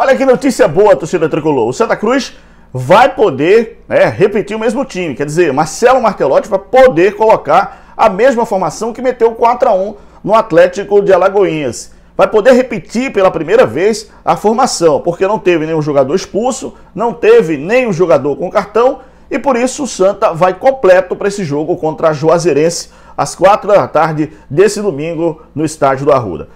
Olha que notícia boa, torcida tricolor. O Santa Cruz vai poder né, repetir o mesmo time. Quer dizer, Marcelo Martelotti vai poder colocar a mesma formação que meteu 4 a 1 no Atlético de Alagoinhas. Vai poder repetir pela primeira vez a formação, porque não teve nenhum jogador expulso, não teve nenhum jogador com cartão, e por isso o Santa vai completo para esse jogo contra a Juazeirense às 4 da tarde desse domingo no estádio do Arruda.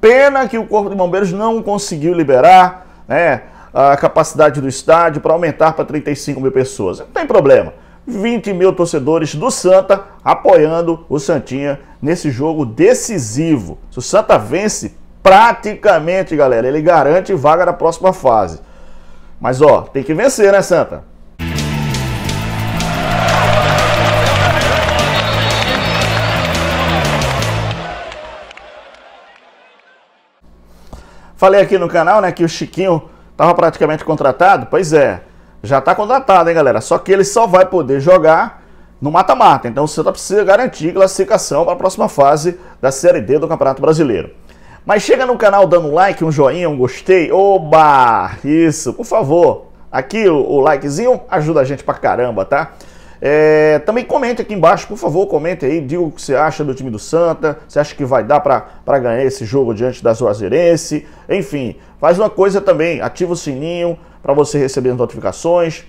Pena que o Corpo de Bombeiros não conseguiu liberar né, a capacidade do estádio para aumentar para 35 mil pessoas. Não tem problema. 20 mil torcedores do Santa apoiando o Santinha nesse jogo decisivo. Se o Santa vence, praticamente, galera, ele garante vaga na próxima fase. Mas ó, tem que vencer, né, Santa? Falei aqui no canal, né, que o Chiquinho estava praticamente contratado. Pois é, já está contratado, hein, galera? Só que ele só vai poder jogar no mata-mata. Então o Santa precisa garantir classificação para a próxima fase da Série D do Campeonato Brasileiro. Mas chega no canal dando um like, um joinha, um gostei. Oba! Isso, por favor. Aqui o, o likezinho ajuda a gente pra caramba, tá? É, também comente aqui embaixo, por favor, comente aí, diga o que você acha do time do Santa, você acha que vai dar para ganhar esse jogo diante da Juazeirense, enfim, faz uma coisa também, ativa o sininho para você receber as notificações,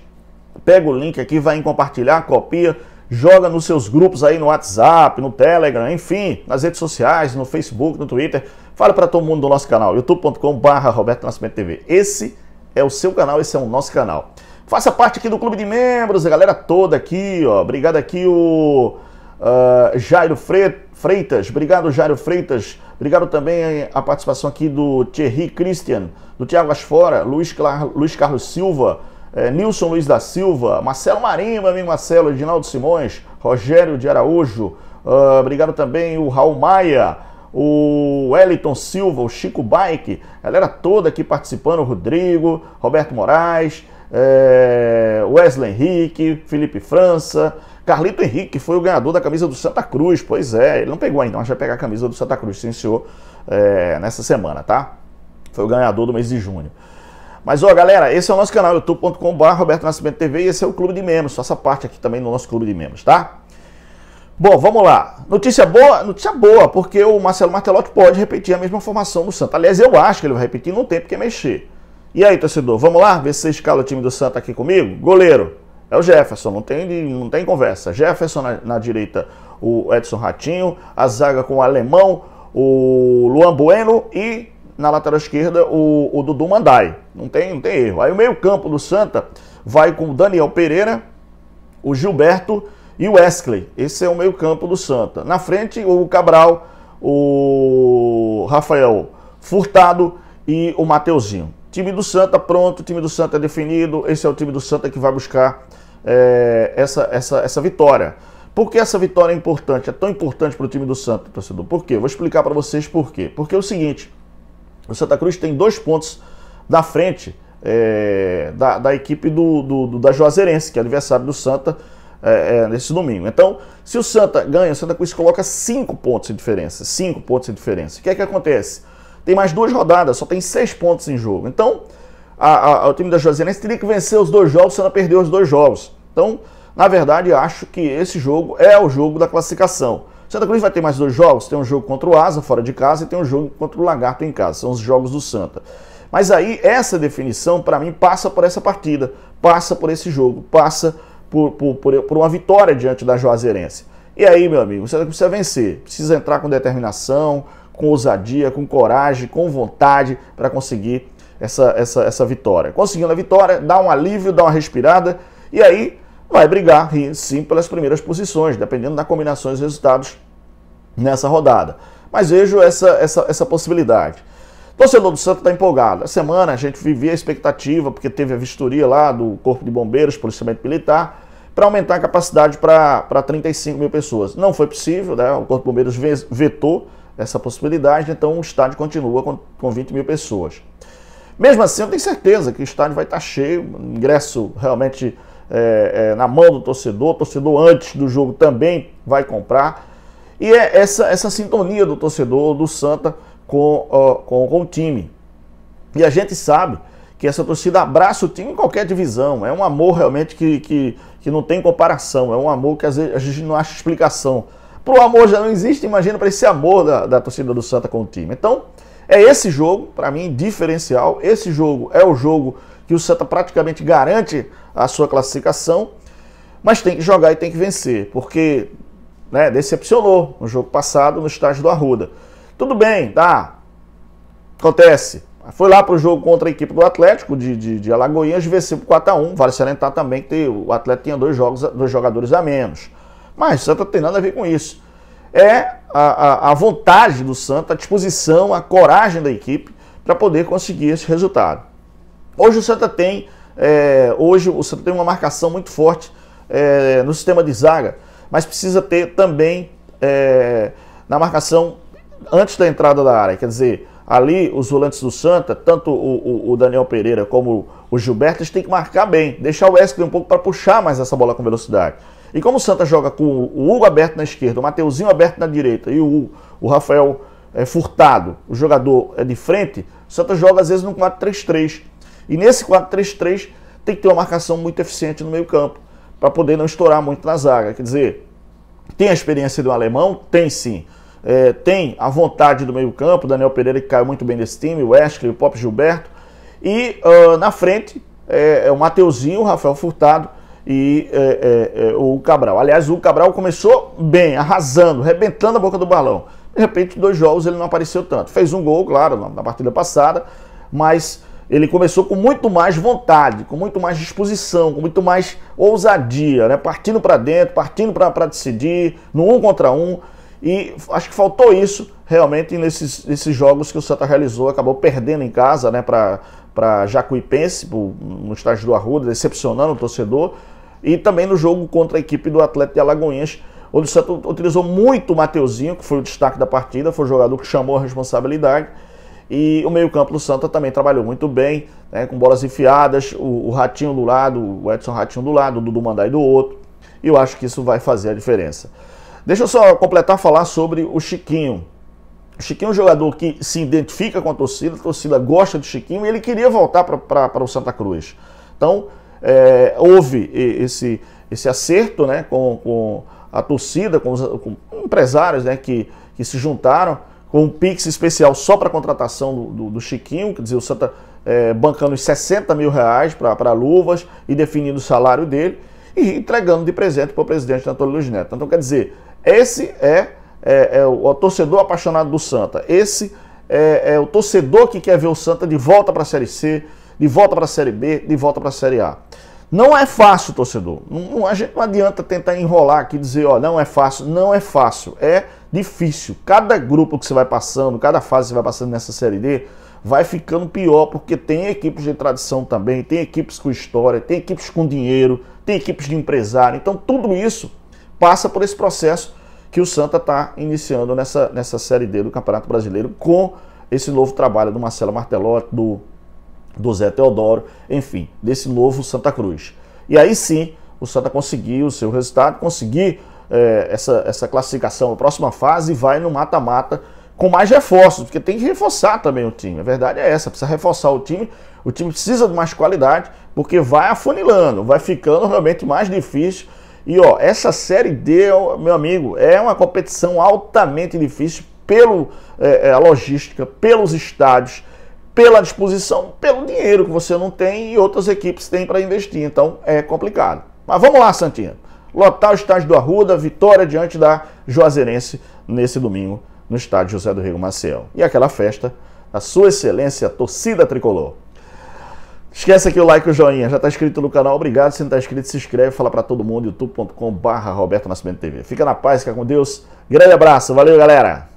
pega o link aqui, vai em compartilhar, copia, joga nos seus grupos aí no WhatsApp, no Telegram, enfim, nas redes sociais, no Facebook, no Twitter, fala para todo mundo do nosso canal, youtube.com barra Roberto Nascimento TV, esse é o seu canal, esse é o nosso canal. Faça parte aqui do clube de membros, a galera toda aqui, ó. Obrigado aqui o uh, Jairo Freitas. Obrigado, Jairo Freitas. Obrigado também a participação aqui do Thierry Christian, do Tiago Asfora, Luiz, Clar, Luiz Carlos Silva, eh, Nilson Luiz da Silva, Marcelo Marinho, meu amigo Marcelo, Edinaldo Simões, Rogério de Araújo. Uh, obrigado também o Raul Maia o Wellington Silva, o Chico Bike, galera toda aqui participando, o Rodrigo, Roberto Moraes, é, Wesley Henrique, Felipe França, Carlito Henrique foi o ganhador da camisa do Santa Cruz, pois é, ele não pegou ainda, mas vai pegar a camisa do Santa Cruz, senhor, é, nessa semana, tá? Foi o ganhador do mês de junho. Mas, ó, galera, esse é o nosso canal, youtube.com.br, Roberto Nascimento TV, e esse é o Clube de Membros, faça parte aqui também do nosso Clube de Membros, tá? Bom, vamos lá. Notícia boa, notícia boa, porque o Marcelo Martelotti pode repetir a mesma formação do Santa. Aliás, eu acho que ele vai repetir, não tem porque mexer. E aí, torcedor, vamos lá ver se você escala o time do Santa aqui comigo? Goleiro, é o Jefferson, não tem, não tem conversa. Jefferson na, na direita, o Edson Ratinho, a zaga com o Alemão, o Luan Bueno e na lateral esquerda o, o Dudu Mandai. Não tem, não tem erro. Aí o meio-campo do Santa vai com o Daniel Pereira, o Gilberto e o Wesley. Esse é o meio-campo do Santa. Na frente, o Cabral, o Rafael Furtado e o Mateuzinho. Time do Santa pronto, time do Santa é definido. Esse é o time do Santa que vai buscar é, essa, essa, essa vitória. Por que essa vitória é importante? É tão importante para o time do Santa, torcedor? Por quê? vou explicar para vocês por quê. Porque é o seguinte: o Santa Cruz tem dois pontos da frente é, da, da, equipe do, do, do, da Juazeirense, que é adversário do Santa é, é, nesse domingo. Então, se o Santa ganha, o Santa Cruz coloca cinco pontos de diferença. Cinco pontos de diferença. O que é que acontece? Tem mais duas rodadas, só tem seis pontos em jogo. Então, a, a, o time da Juazeirense teria que vencer os dois jogos se ela perder os dois jogos. Então, na verdade, acho que esse jogo é o jogo da classificação. Santa Cruz vai ter mais dois jogos, tem um jogo contra o Asa fora de casa e tem um jogo contra o Lagarto em casa. São os jogos do Santa. Mas aí essa definição para mim passa por essa partida, passa por esse jogo, passa por, por, por uma vitória diante da Juazeirense. E aí, meu amigo, você precisa vencer, precisa entrar com determinação, com ousadia, com coragem, com vontade para conseguir essa, essa, essa vitória. Conseguindo a vitória, dá um alívio, dá uma respirada e aí vai brigar sim pelas primeiras posições, dependendo da combinação dos resultados nessa rodada. Mas vejo essa, essa, essa possibilidade. Torcedor do Santos está empolgado. A semana a gente vivia a expectativa, porque teve a vistoria lá do Corpo de Bombeiros, Policiamento Militar, para aumentar a capacidade para 35 mil pessoas. Não foi possível, né? o Corpo de Bombeiros vetou essa possibilidade, então o estádio continua com, com 20 mil pessoas. Mesmo assim, eu tenho certeza que o estádio vai estar tá cheio, ingresso realmente é, é, na mão do torcedor, o torcedor antes do jogo também vai comprar. E é essa, essa sintonia do torcedor do Santa com, com, com o time. E a gente sabe que essa torcida abraça o time em qualquer divisão. É um amor realmente que, que, que não tem comparação. É um amor que às vezes a gente não acha explicação. Para o amor já não existe, imagina para esse amor da, da torcida do Santa com o time. Então, é esse jogo, para mim, diferencial. Esse jogo é o jogo que o Santa praticamente garante a sua classificação, mas tem que jogar e tem que vencer, porque né, decepcionou no jogo passado no estágio do Arruda. Tudo bem, tá? Acontece. Foi lá para o jogo contra a equipe do Atlético de, de, de Alagoinhas, venceu por 4x1. Vale salientar também que o Atlético tinha dois, jogos, dois jogadores a menos. Mas Santa tem nada a ver com isso. É a, a, a vontade do Santa, a disposição, a coragem da equipe para poder conseguir esse resultado. Hoje o Santa tem, é, hoje o Santa tem uma marcação muito forte é, no sistema de zaga, mas precisa ter também é, na marcação antes da entrada da área. Quer dizer, ali os volantes do Santa, tanto o, o, o Daniel Pereira como o Gilberto, eles têm que marcar bem, deixar o Wesley um pouco para puxar mais essa bola com velocidade. E como o Santa joga com o Hugo aberto na esquerda, o Mateuzinho aberto na direita e o, o Rafael é, Furtado, o jogador é de frente, o Santa joga às vezes no 4-3-3. E nesse 4-3-3 tem que ter uma marcação muito eficiente no meio campo, para poder não estourar muito na zaga. Quer dizer, tem a experiência do alemão? Tem sim. É, tem a vontade do meio campo, Daniel Pereira que caiu muito bem nesse time, o Wesley, o Pop Gilberto. E uh, na frente é, é o Mateuzinho, o Rafael Furtado e é, é, é, o Cabral. Aliás, o Cabral começou bem, arrasando, rebentando a boca do balão. De repente, dois jogos ele não apareceu tanto. Fez um gol, claro, na partida passada, mas ele começou com muito mais vontade, com muito mais disposição, com muito mais ousadia, né? partindo para dentro, partindo para decidir, no um contra um. E acho que faltou isso realmente nesses, nesses jogos que o Santa realizou, acabou perdendo em casa né, para Jacuipense, no estágio do Arruda, decepcionando o torcedor e também no jogo contra a equipe do Atlético de Alagoinhas, onde o Santos utilizou muito o Mateuzinho, que foi o destaque da partida, foi o jogador que chamou a responsabilidade. E o meio-campo do Santa também trabalhou muito bem, né, com bolas enfiadas, o, o, Ratinho do lado, o Edson Ratinho do lado, o Dudu Mandai do outro. E eu acho que isso vai fazer a diferença. Deixa eu só completar falar sobre o Chiquinho. O Chiquinho é um jogador que se identifica com a torcida, a torcida gosta do Chiquinho e ele queria voltar para o Santa Cruz. Então, é, houve esse, esse acerto né, com, com a torcida, com, os, com empresários né, que, que se juntaram, com um Pix especial só para contratação do, do, do, Chiquinho, quer dizer, o Santa é, bancando os 60 mil reais para luvas e definindo o salário dele e entregando de presente para o presidente Antônio Luiz Neto. Então, quer dizer, esse é, é, é o, torcedor apaixonado do Santa, esse é, é o torcedor que quer ver o Santa de volta para a Série C, de volta para a Série B, de volta para a Série A. Não é fácil, torcedor. Não, a gente não adianta tentar enrolar aqui e dizer, ó, não é fácil. Não é fácil, é difícil. Cada grupo que você vai passando, cada fase que você vai passando nessa Série D, vai ficando pior, porque tem equipes de tradição também, tem equipes com história, tem equipes com dinheiro, tem equipes de empresário. Então tudo isso passa por esse processo que o Santa está iniciando nessa, nessa Série D do Campeonato Brasileiro com esse novo trabalho do Marcelo Martelotti, do do Zé Teodoro, enfim, desse novo Santa Cruz. E aí sim, o Santa conseguiu o seu resultado, conseguir é, essa, essa classificação, a próxima fase, e vai no mata-mata com mais reforços, porque tem que reforçar também o time. A verdade é essa, precisa reforçar o time. O time precisa de mais qualidade, porque vai afunilando, vai ficando realmente mais difícil. E ó, essa série D, meu amigo, é uma competição altamente difícil pelo é, é a logística, pelos estádios pela disposição, pelo dinheiro que você não tem e outras equipes têm para investir. Então é complicado. Mas vamos lá, Santinha. Lotar o estádio do Arruda, vitória diante da Juazeirense nesse domingo no estádio José do Rio Maciel. E aquela festa da sua excelência, a torcida tricolor. Esquece aqui o like e o joinha. Já está inscrito no canal, obrigado. Se não está inscrito, se inscreve. Fala para todo mundo, youtube.com barra Roberto Nascimento TV. Fica na paz, fica com Deus. Grande abraço, valeu galera!